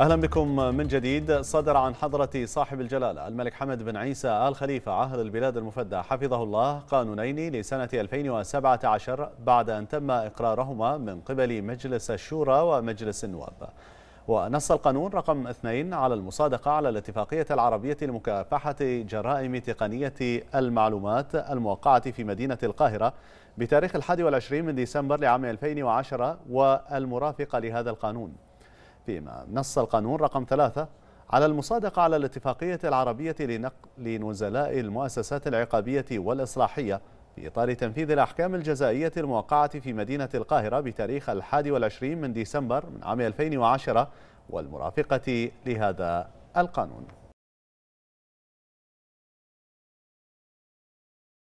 أهلا بكم من جديد صدر عن حضرة صاحب الجلالة الملك حمد بن عيسى آل خليفة عاهل البلاد المفدى حفظه الله قانونين لسنة 2017 بعد أن تم إقرارهما من قبل مجلس الشورى ومجلس النواب ونص القانون رقم اثنين على المصادقة على الاتفاقية العربية لمكافحة جرائم تقنية المعلومات الموقعة في مدينة القاهرة بتاريخ 21 من ديسمبر لعام 2010 والمرافقة لهذا القانون فيما نص القانون رقم ثلاثة على المصادقة على الاتفاقية العربية لنقل نزلاء المؤسسات العقابية والإصلاحية في إطار تنفيذ الأحكام الجزائية الموقعة في مدينة القاهرة بتاريخ 21 من ديسمبر من عام 2010 والمرافقة لهذا القانون